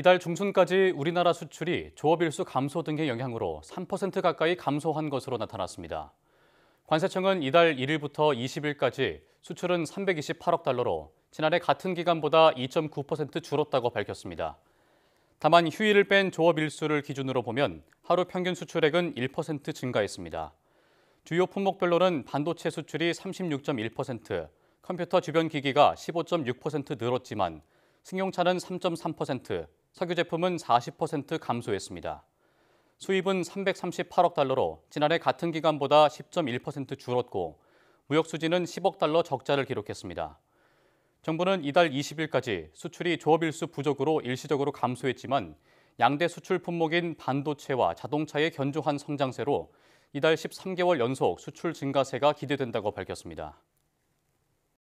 이달 중순까지 우리나라 수출이 조업일수 감소 등의 영향으로 3% 가까이 감소한 것으로 나타났습니다. 관세청은 이달 1일부터 20일까지 수출은 328억 달러로 지난해 같은 기간보다 2.9% 줄었다고 밝혔습니다. 다만 휴일을 뺀 조업 일수를 기준으로 보면 하루 평균 수출액은 1% 증가했습니다. 주요 품목별로는 반도체 수출이 36.1%, 컴퓨터 주변 기기가 15.6% 늘었지만 승용차는 3.3%, 석유 제품은 40% 감소했습니다. 수입은 338억 달러로 지난해 같은 기간보다 10.1% 줄었고 무역 수지는 10억 달러 적자를 기록했습니다. 정부는 이달 20일까지 수출이 조업일수 부족으로 일시적으로 감소했지만 양대 수출 품목인 반도체와 자동차의 견조한 성장세로 이달 13개월 연속 수출 증가세가 기대된다고 밝혔습니다.